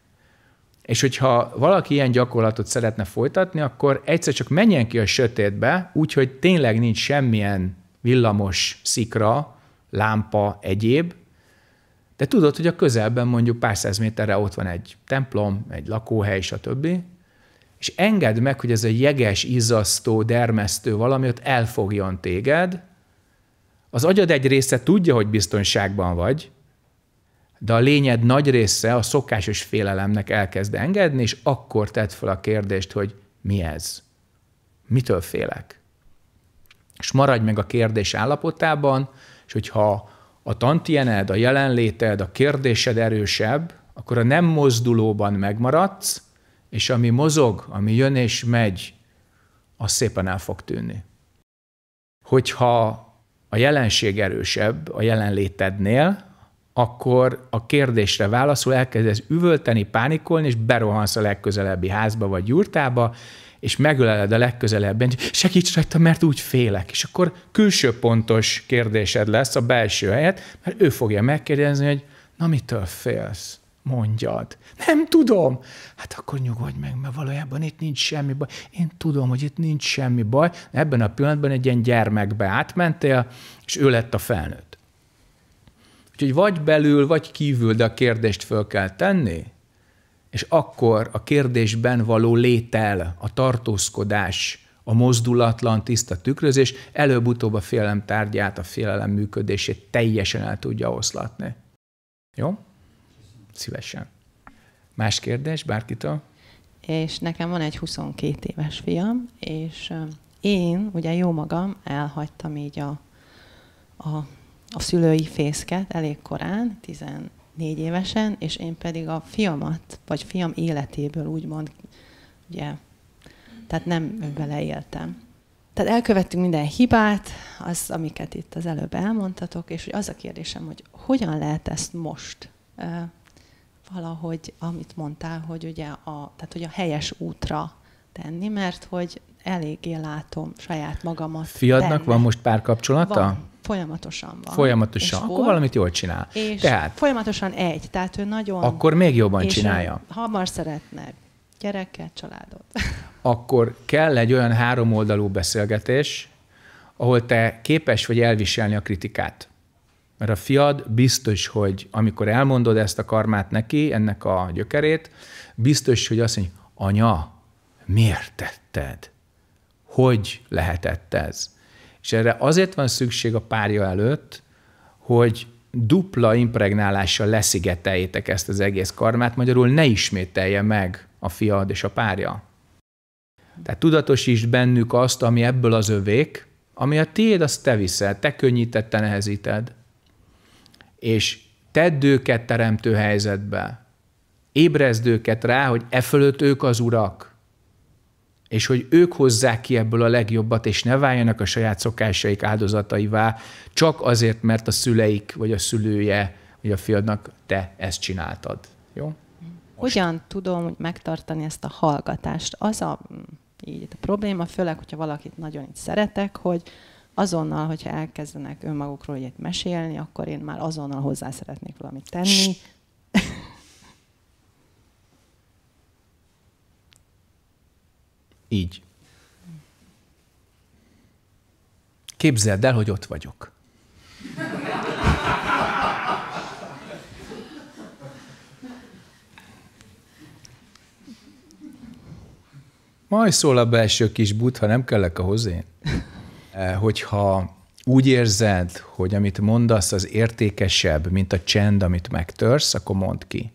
És hogyha valaki ilyen gyakorlatot szeretne folytatni, akkor egyszer csak menjen ki a sötétbe, úgyhogy tényleg nincs semmilyen villamos szikra, lámpa, egyéb, de tudod, hogy a közelben mondjuk pár száz méterre ott van egy templom, egy lakóhely, stb. És engedd meg, hogy ez a jeges, izzasztó, dermesztő valami ott elfogjon téged. Az agyad egy része tudja, hogy biztonságban vagy, de a lényed nagy része a szokásos félelemnek elkezd engedni, és akkor tedd fel a kérdést, hogy mi ez? Mitől félek? És maradj meg a kérdés állapotában, és hogyha a tantiened, a jelenléted, a kérdésed erősebb, akkor a nem mozdulóban megmaradsz, és ami mozog, ami jön és megy, az szépen el fog tűnni. Hogyha a jelenség erősebb a jelenlétednél, akkor a kérdésre válaszol elkezdesz üvölteni, pánikolni, és berohansz a legközelebbi házba vagy gyurtába, és megöleled a legközelebben, segíts rajta, mert úgy félek. És akkor külső pontos kérdésed lesz a belső helyet, mert ő fogja megkérdezni, hogy na mitől félsz? mondjad. Nem tudom. Hát akkor nyugodj meg, mert valójában itt nincs semmi baj. Én tudom, hogy itt nincs semmi baj. Ebben a pillanatban egy ilyen gyermekbe átmentél, és ő lett a felnőtt. Úgyhogy vagy belül, vagy kívül, de a kérdést föl kell tenni, és akkor a kérdésben való létel, a tartózkodás, a mozdulatlan, tiszta tükrözés előbb-utóbb a félelem tárgyát, a félelem működését teljesen el tudja oszlatni. Jó? Szívesen. Más kérdés bárkitől? És nekem van egy 22 éves fiam, és én ugye jó magam elhagytam így a, a, a szülői fészket elég korán, négy évesen, és én pedig a fiamat, vagy fiam életéből úgymond, ugye, tehát nem vele éltem. Tehát elkövettünk minden hibát, az, amiket itt az előbb elmondtatok, és az a kérdésem, hogy hogyan lehet ezt most valahogy, amit mondtál, hogy ugye a, tehát hogy a helyes útra tenni, mert hogy eléggé látom saját magamat. Fiadnak tenni. van most párkapcsolata? Van. Folyamatosan van. Folyamatosan. És Akkor volt, valamit jól csinál. És tehát, folyamatosan egy, tehát ő nagyon... Akkor még jobban csinálja. Hamar szeretne gyereket, családot. Akkor kell egy olyan háromoldalú beszélgetés, ahol te képes vagy elviselni a kritikát. Mert a fiad biztos, hogy amikor elmondod ezt a karmát neki, ennek a gyökerét, biztos, hogy azt mondja, anya, miért tetted? Hogy lehetett ez? És erre azért van szükség a párja előtt, hogy dupla impregnálással leszigeteljétek ezt az egész karmát, magyarul ne ismételje meg a fiad és a párja. Tehát tudatosítsd bennük azt, ami ebből az övék, ami a tiéd, azt te viszel, te könnyítette nehezíted. És tedd őket teremtő helyzetbe. Ébrezd őket rá, hogy e fölött ők az urak és hogy ők hozzák ki ebből a legjobbat, és ne váljanak a saját szokásaik áldozataivá, csak azért, mert a szüleik, vagy a szülője, vagy a fiadnak te ezt csináltad. Jó? Most. Hogyan tudom megtartani ezt a hallgatást? Az a, mm, így, a probléma, főleg, hogyha valakit nagyon így szeretek, hogy azonnal, hogyha elkezdenek önmagukról egyet mesélni, akkor én már azonnal hozzá szeretnék valamit tenni. Így. Képzeld el, hogy ott vagyok. Majd szól a belső kis but, ha nem kellek ahhoz én. E, hogyha úgy érzed, hogy amit mondasz, az értékesebb, mint a csend, amit megtörsz, akkor mondd ki.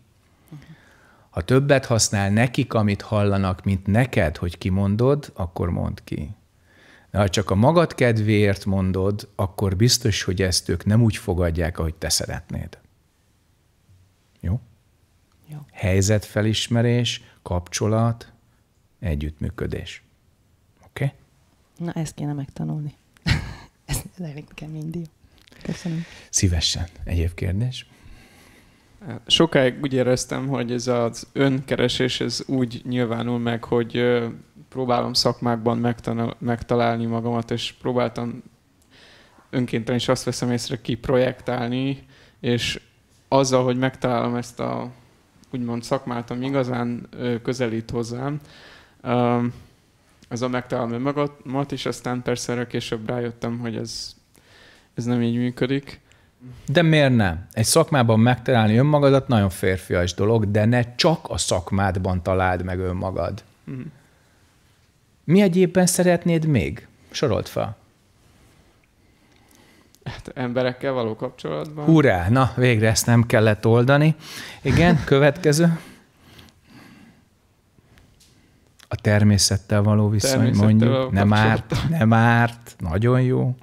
Ha többet használ nekik, amit hallanak, mint neked, hogy kimondod, akkor mondd ki. De ha csak a magad kedvéért mondod, akkor biztos, hogy ezt ők nem úgy fogadják, ahogy te szeretnéd. Jó? Jó. Helyzetfelismerés, kapcsolat, együttműködés. Oké? Okay? Na, ezt kéne megtanulni. Ez elég kemény díj. Köszönöm. Szívesen. Egyéb kérdés? Sokáig úgy éreztem, hogy ez az önkeresés ez úgy nyilvánul meg, hogy próbálom szakmákban megtanul, megtalálni magamat, és próbáltam önkénten is azt veszem észre kiprojektálni, és azzal, hogy megtalálom ezt a úgymond szakmát, ami igazán közelít hozzám, az a megtalálom önmagamat, és aztán persze erre később rájöttem, hogy ez, ez nem így működik. De miért nem? Egy szakmában megtalálni önmagadat nagyon férfias dolog, de ne csak a szakmádban találd meg önmagad. Hmm. Mi egyébben szeretnéd még? Sorolt fel. Hát emberekkel való kapcsolatban. Hurrá! Na, végre ezt nem kellett oldani. Igen, következő. A természettel való viszony természettel mondjuk. Való nem árt, nem árt. Nagyon jó.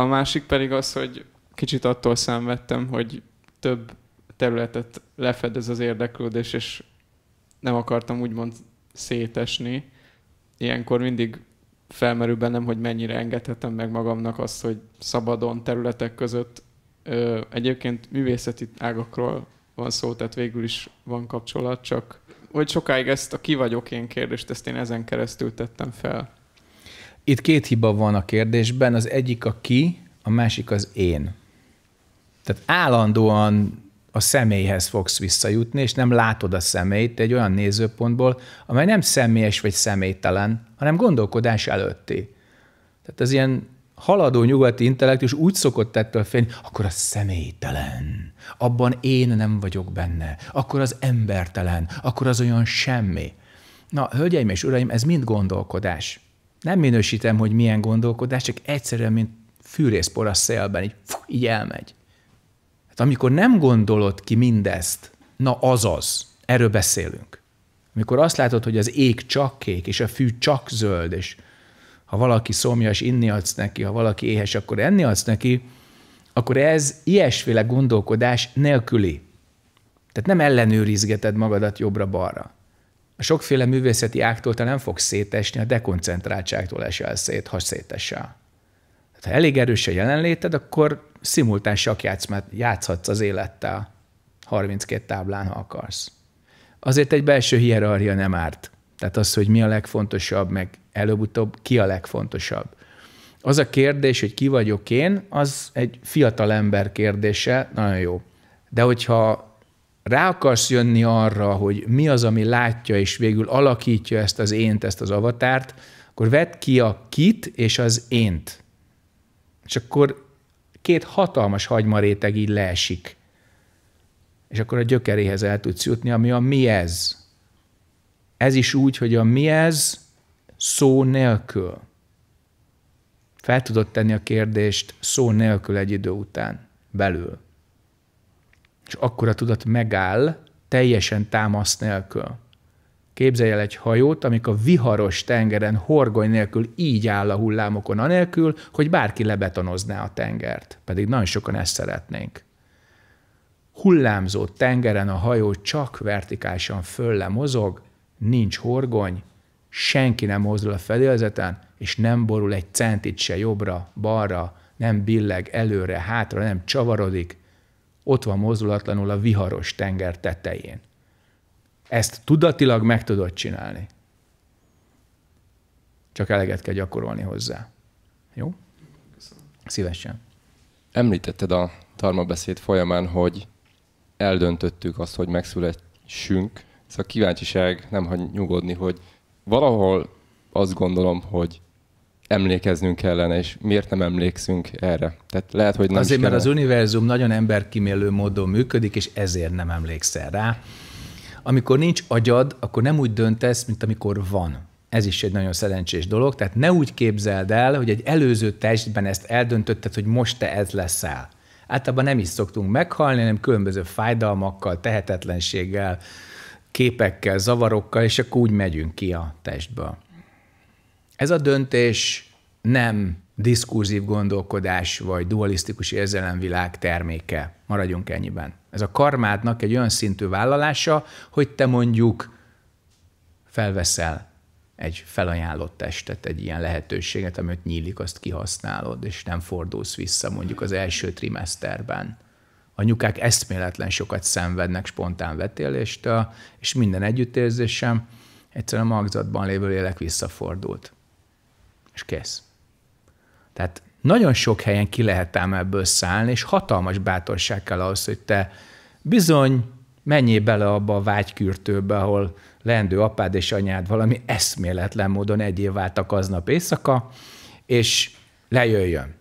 A másik pedig az, hogy kicsit attól szenvedtem, hogy több területet lefedez az érdeklődés, és nem akartam úgymond szétesni. Ilyenkor mindig felmerül bennem, hogy mennyire engedhetem meg magamnak azt, hogy szabadon területek között ö, egyébként művészeti ágakról van szó, tehát végül is van kapcsolat, csak hogy sokáig ezt a ki vagyok én kérdést, ezt én ezen keresztül tettem fel. Itt két hiba van a kérdésben, az egyik a ki, a másik az én. Tehát állandóan a személyhez fogsz visszajutni, és nem látod a személyt egy olyan nézőpontból, amely nem személyes vagy személytelen, hanem gondolkodás előtti. Tehát az ilyen haladó nyugati intellektus úgy szokott ettől félni, akkor a személytelen, abban én nem vagyok benne, akkor az embertelen, akkor az olyan semmi. Na, hölgyeim és uraim, ez mind gondolkodás nem minősítem, hogy milyen gondolkodás, csak egyszerűen, mint fűrészpor a szélben, így, fú, így elmegy. Hát amikor nem gondolod ki mindezt, na azaz, erről beszélünk. Amikor azt látod, hogy az ég csak kék, és a fű csak zöld, és ha valaki szomjas, inni adsz neki, ha valaki éhes, akkor enni adsz neki, akkor ez ilyesféle gondolkodás nélküli. Tehát nem ellenőrizgeted magadat jobbra-balra. A sokféle művészeti ágtól te nem fogsz szétesni, a dekoncentráltságtól esel szét, ha szétesel. Tehát, ha elég erős a jelenléted, akkor szimultán sakjátsz, mert játszhatsz az élettel 32 táblán, ha akarsz. Azért egy belső hierarchia nem árt. Tehát az, hogy mi a legfontosabb, meg előbb-utóbb ki a legfontosabb. Az a kérdés, hogy ki vagyok én, az egy fiatal ember kérdése, nagyon jó. De hogyha rá akarsz jönni arra, hogy mi az, ami látja és végül alakítja ezt az ént, ezt az avatárt, akkor vedd ki a kit és az ént. És akkor két hatalmas hagymaréteg így leesik. És akkor a gyökeréhez el tudsz jutni, ami a mi ez. Ez is úgy, hogy a mi ez szó nélkül. Fel tudod tenni a kérdést szó nélkül egy idő után, belül és akkor a tudat megáll, teljesen támasz nélkül. Képzelj el egy hajót, amik a viharos tengeren horgony nélkül így áll a hullámokon, anélkül, hogy bárki lebetonozná a tengert. Pedig nagyon sokan ezt szeretnénk. Hullámzó tengeren a hajó csak vertikálisan fölle mozog, nincs horgony, senki nem mozdul a fedélzeten, és nem borul egy centit se jobbra, balra, nem billeg előre, hátra, nem csavarodik, ott van mozdulatlanul a viharos tenger tetején. Ezt tudatilag meg tudod csinálni. Csak eleget kell gyakorolni hozzá. Jó? Köszönöm. Szívesen. Említetted a tarmabeszéd folyamán, hogy eldöntöttük azt, hogy megszülessünk. Ez a kíváncsiság nem hagy nyugodni, hogy valahol azt gondolom, hogy emlékeznünk kellene, és miért nem emlékszünk erre? Tehát lehet, hogy nem Azért, mert az univerzum nagyon emberkímélő módon működik, és ezért nem emlékszel rá. Amikor nincs agyad, akkor nem úgy döntesz, mint amikor van. Ez is egy nagyon szerencsés dolog, tehát ne úgy képzeld el, hogy egy előző testben ezt eldöntötted, hogy most te ez leszel. Általában nem is szoktunk meghalni, hanem különböző fájdalmakkal, tehetetlenséggel, képekkel, zavarokkal, és akkor úgy megyünk ki a testből. Ez a döntés nem diszkurzív gondolkodás vagy dualisztikus érzelemvilág terméke. Maradjunk ennyiben. Ez a karmádnak egy olyan szintű vállalása, hogy te mondjuk felveszel egy felajánlott testet, egy ilyen lehetőséget, amit nyílik, azt kihasználod, és nem fordulsz vissza mondjuk az első trimeszterben. A nyukák eszméletlen sokat szenvednek spontán vetéléstől, és minden együttérzésem egyszerűen a magzatban lévő lélek visszafordult és kész. Tehát nagyon sok helyen ki lehet ám ebből szállni, és hatalmas bátorság kell ahhoz, hogy te bizony menjél bele abba a vágykürtőbe, ahol leendő apád és anyád valami eszméletlen módon egy év váltak aznap éjszaka, és lejöjjön.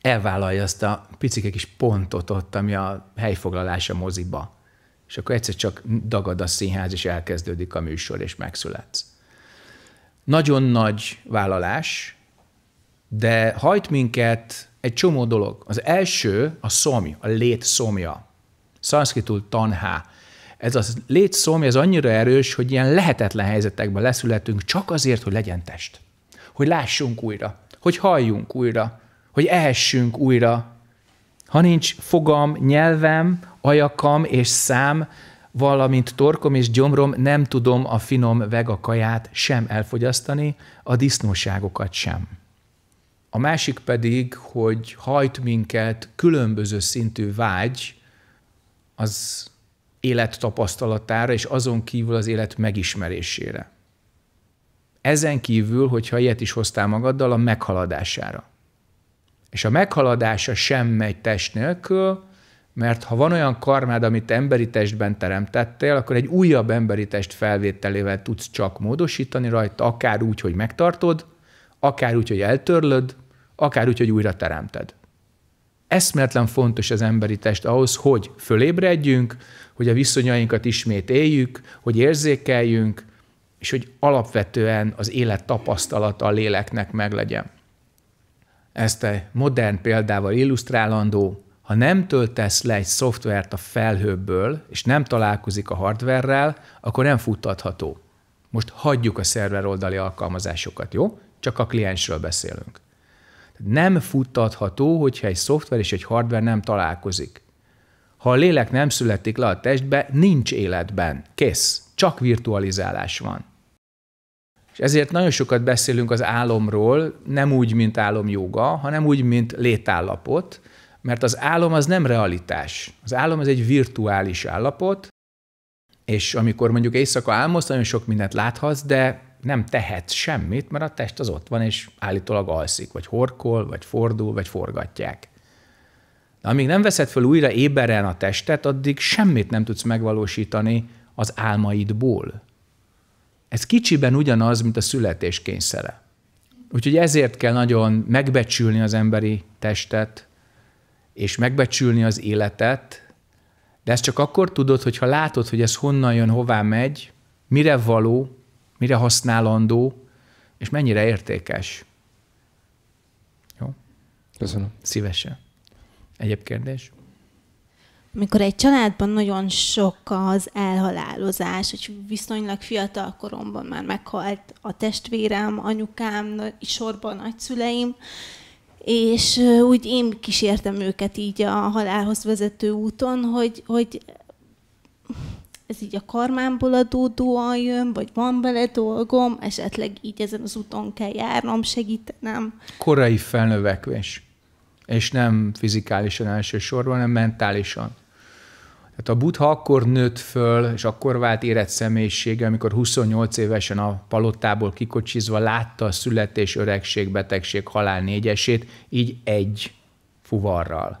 Elvállalja azt a picike kis pontot ott, ami a helyfoglalás a moziba. És akkor egyszer csak dagad a színház, és elkezdődik a műsor, és megszületsz nagyon nagy vállalás, de hajt minket egy csomó dolog. Az első a szomj, a lét szomja. Szanszkritul tanhá. Ez a lét szomja, ez annyira erős, hogy ilyen lehetetlen helyzetekben leszületünk csak azért, hogy legyen test. Hogy lássunk újra, hogy halljunk újra, hogy ehessünk újra. Ha nincs fogam, nyelvem, ajakam és szám, valamint torkom és gyomrom nem tudom a finom vega kaját sem elfogyasztani, a disznóságokat sem. A másik pedig, hogy hajt minket különböző szintű vágy az élet tapasztalatára, és azon kívül az élet megismerésére. Ezen kívül, hogyha ilyet is hoztál magaddal, a meghaladására. És a meghaladása sem megy test nélkül, mert ha van olyan karmád, amit emberi testben teremtettél, akkor egy újabb emberi test felvételével tudsz csak módosítani rajta, akár úgy, hogy megtartod, akár úgy, hogy eltörlöd, akár úgy, hogy újra teremted. Eszméletlen fontos az emberi test ahhoz, hogy fölébredjünk, hogy a viszonyainkat ismét éljük, hogy érzékeljünk, és hogy alapvetően az élet tapasztalata a léleknek meglegyen. Ezt a modern példával illusztrálandó, ha nem töltesz le egy szoftvert a felhőből, és nem találkozik a hardverrel, akkor nem futtatható. Most hagyjuk a szerver oldali alkalmazásokat, jó? Csak a kliensről beszélünk. Nem futtatható, hogyha egy szoftver és egy hardware nem találkozik. Ha a lélek nem születik le a testbe, nincs életben. Kész. Csak virtualizálás van. És ezért nagyon sokat beszélünk az álomról, nem úgy, mint álomjoga, hanem úgy, mint létállapot, mert az álom az nem realitás. Az álom az egy virtuális állapot, és amikor mondjuk éjszaka álmodsz, nagyon sok mindent láthatsz, de nem tehet semmit, mert a test az ott van, és állítólag alszik, vagy horkol, vagy fordul, vagy forgatják. De amíg nem veszed fel újra éberen a testet, addig semmit nem tudsz megvalósítani az álmaidból. Ez kicsiben ugyanaz, mint a születés kényszere. Úgyhogy ezért kell nagyon megbecsülni az emberi testet, és megbecsülni az életet, de ezt csak akkor tudod, hogyha látod, hogy ez honnan jön, hová megy, mire való, mire használandó, és mennyire értékes. Jó? Köszönöm. Szívesen. Egyéb kérdés? Mikor egy családban nagyon sok az elhalálozás, hogy viszonylag fiatal koromban már meghalt a testvérem, anyukám, sorban nagyszüleim, és úgy én kísértem őket így a halálhoz vezető úton, hogy, hogy ez így a karmámból adódóan jön, vagy van bele dolgom, esetleg így ezen az úton kell járnom, segítenem. Korai felnövekvés. És nem fizikálisan elsősorban, hanem mentálisan. Tehát a buddha akkor nőtt föl, és akkor vált érett személyisége, amikor 28 évesen a palottából kikocsizva látta a születés, öregség, betegség, halál négyesét, így egy fuvarral.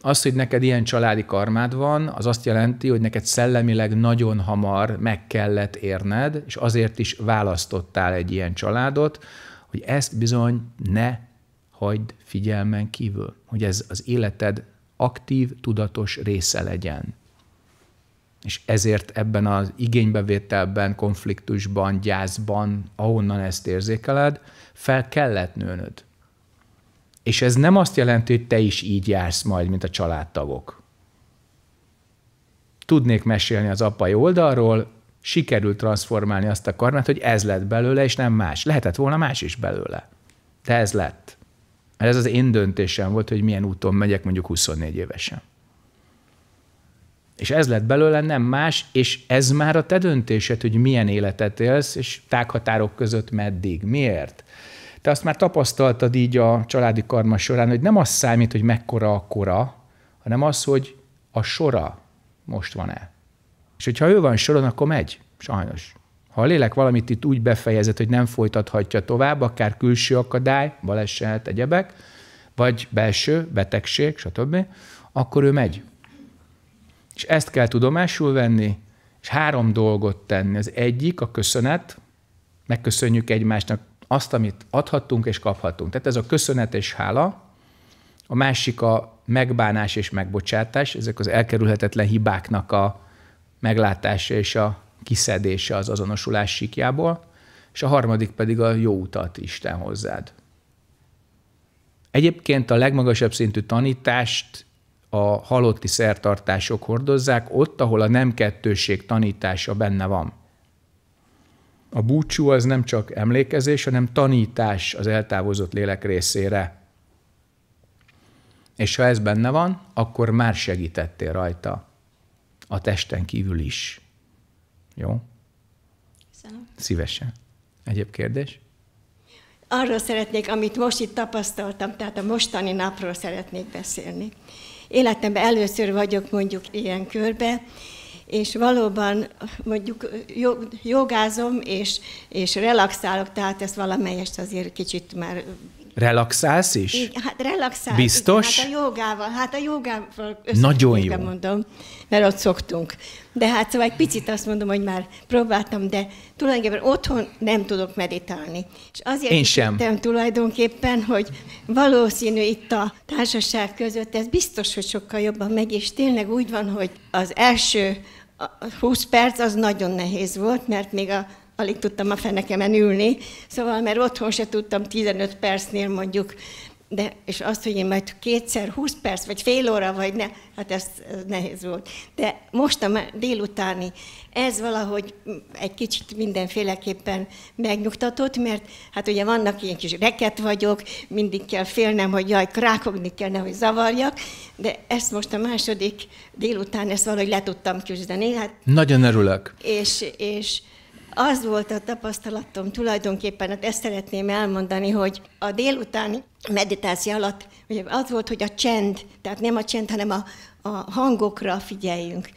Az, hogy neked ilyen családi karmád van, az azt jelenti, hogy neked szellemileg nagyon hamar meg kellett érned, és azért is választottál egy ilyen családot, hogy ezt bizony ne hagyd figyelmen kívül, hogy ez az életed aktív, tudatos része legyen. És ezért ebben az igénybevételben, konfliktusban, gyászban, ahonnan ezt érzékeled, fel kellett nőnöd. És ez nem azt jelenti, hogy te is így jársz majd, mint a családtagok. Tudnék mesélni az apai oldalról, sikerült transformálni azt a karmát, hogy ez lett belőle, és nem más. Lehetett volna más is belőle. De ez lett. Ez az én döntésem volt, hogy milyen úton megyek mondjuk 24 évesen. És ez lett belőle nem más, és ez már a te döntésed, hogy milyen életet élsz, és tághatárok között meddig. Miért? Te azt már tapasztaltad így a családi karma során, hogy nem az számít, hogy mekkora a kora, hanem az, hogy a sora most van-e. És hogyha ő van soron, akkor megy. Sajnos. Ha a lélek valamit itt úgy befejezett, hogy nem folytathatja tovább, akár külső akadály, baleset, egyebek, vagy belső betegség, stb., akkor ő megy. És ezt kell tudomásul venni, és három dolgot tenni. Az egyik a köszönet, megköszönjük egymásnak azt, amit adhattunk és kaphattunk. Tehát ez a köszönet és hála, a másik a megbánás és megbocsátás, ezek az elkerülhetetlen hibáknak a meglátása és a kiszedése az azonosulás sikjából, és a harmadik pedig a jó utat Isten hozzád. Egyébként a legmagasabb szintű tanítást a halotti szertartások hordozzák, ott, ahol a nem kettőség tanítása benne van. A búcsú az nem csak emlékezés, hanem tanítás az eltávozott lélek részére. És ha ez benne van, akkor már segítettél rajta, a testen kívül is. Jó? Köszönöm. Szívesen. Egyéb kérdés? Arról szeretnék, amit most itt tapasztaltam, tehát a mostani napról szeretnék beszélni. Életemben először vagyok mondjuk ilyen körbe, és valóban mondjuk jogázom és, és relaxálok, tehát ezt valamelyest azért kicsit már Relaxálsz is? hát relaxálsz. Biztos? Igen, hát a jogával, hát a jogával Nagyon jó. mondom mert ott szoktunk. De hát szóval egy picit azt mondom, hogy már próbáltam, de tulajdonképpen otthon nem tudok meditálni. És azért Én sem. tulajdonképpen, hogy valószínű itt a társaság között, ez biztos, hogy sokkal jobban megy, és tényleg úgy van, hogy az első 20 perc az nagyon nehéz volt, mert még a alig tudtam a fenekemen ülni, szóval mert otthon se tudtam 15 percnél mondjuk de, és azt, hogy én majd kétszer, húsz perc, vagy fél óra, vagy ne, hát ez, ez nehéz volt. De most a délutáni, ez valahogy egy kicsit mindenféleképpen megnyugtatott, mert hát ugye vannak ilyen kis reket vagyok, mindig kell félnem, hogy jaj, krákogni kell, nehogy zavarjak, de ezt most a második délután, ezt valahogy le tudtam küzdeni. Hát, Nagyon örülök. És, és az volt a tapasztalatom tulajdonképpen, hát ezt szeretném elmondani, hogy a délutáni meditáció alatt ugye az volt, hogy a csend, tehát nem a csend, hanem a, a hangokra figyeljünk.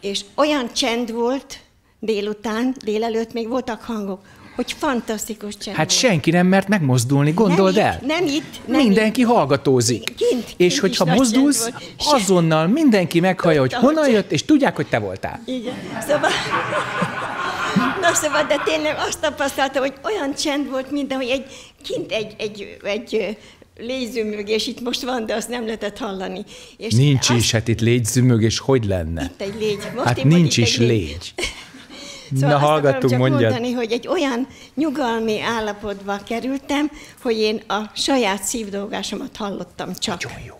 És olyan csend volt délután, délelőtt még voltak hangok, hogy fantasztikus csend Hát volt. senki nem mert megmozdulni, gondold nem el. Itt, nem itt. Nem mindenki itt. hallgatózik. Kint, kint és hogyha mozdulsz, azonnal mindenki meghallja, hogy honnan jött, és tudják, hogy te voltál. Igen. Szóval... Szóval, szóval, de tényleg azt tapasztaltam, hogy olyan csend volt minden, hogy egy, kint egy, egy, egy légyzőmögés itt most van, de azt nem lehetett hallani. És nincs azt... is, hát itt légyzőmögés hogy lenne? Itt egy légy. Most hát nincs is légy. légy. Szóval Na, hallgattunk, akarom mondjad. mondani, hogy egy olyan nyugalmi állapotba kerültem, hogy én a saját szívdolgásomat hallottam csak. Nagyon jó.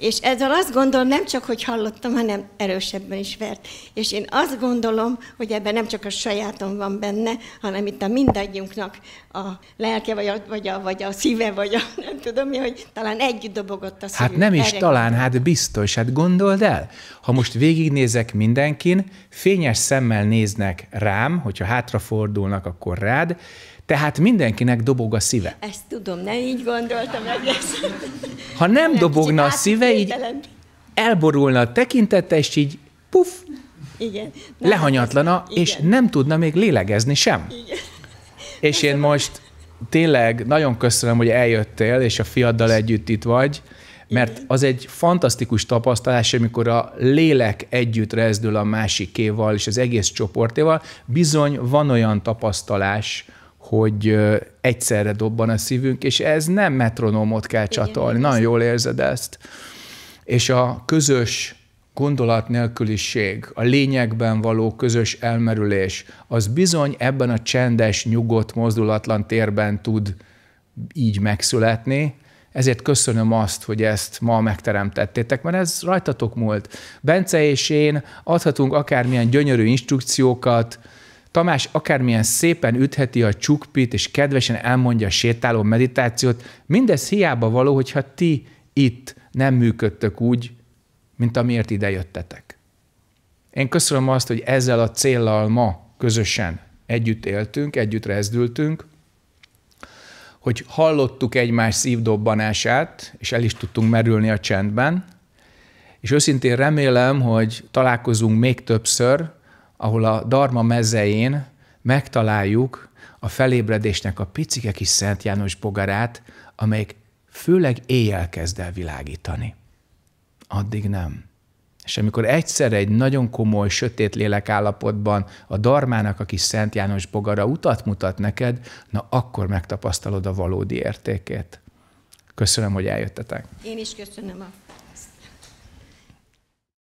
És ezzel azt gondolom, nem csak, hogy hallottam, hanem erősebben is vert. És én azt gondolom, hogy ebben nem csak a sajátom van benne, hanem itt a mindannyiunknak a lelke, vagy a, vagy a, vagy a szíve, vagy a nem tudom mi, hogy talán együtt dobogott a szívük. Hát nem is Erre. talán, hát biztos, hát gondold el. Ha most végignézek mindenkin, fényes szemmel néznek rám, hogyha hátrafordulnak, akkor rád, tehát mindenkinek dobog a szíve. Ezt tudom, nem így gondoltam egész. Ha nem, nem dobogna a szíve, így elborulna a tekintete, és így puf, igen. Nem lehanyatlana, igen. és nem tudna még lélegezni sem. Igen. És én most tényleg nagyon köszönöm, hogy eljöttél, és a fiaddal együtt itt vagy, mert az egy fantasztikus tapasztalás, amikor a lélek együtt rezdül a másikéval és az egész csoportéval. Bizony van olyan tapasztalás, hogy egyszerre dobban a szívünk, és ez nem metronómot kell Igen, csatolni. Nagyon jól érzed ezt. És a közös gondolat nélküliség, a lényegben való közös elmerülés, az bizony ebben a csendes, nyugodt, mozdulatlan térben tud így megszületni, ezért köszönöm azt, hogy ezt ma megteremtettétek, mert ez rajtatok múlt. Bence és én adhatunk akármilyen gyönyörű instrukciókat, Tamás akármilyen szépen ütheti a csukpit, és kedvesen elmondja a sétáló meditációt, mindez hiába való, hogyha ti itt nem működtök úgy, mint amiért idejöttetek. Én köszönöm azt, hogy ezzel a céllal ma közösen együtt éltünk, együtt rezdültünk, hogy hallottuk egymás szívdobbanását, és el is tudtunk merülni a csendben, és őszintén remélem, hogy találkozunk még többször, ahol a Darma mezején megtaláljuk a felébredésnek a picike kis Szent János bogarát, amelyik főleg éjjel kezd el világítani. Addig nem. És amikor egyszer egy nagyon komoly, sötét lélek állapotban a darmának a kis Szent János bogara utat mutat neked, na akkor megtapasztalod a valódi értékét. Köszönöm, hogy eljöttetek. Én is köszönöm a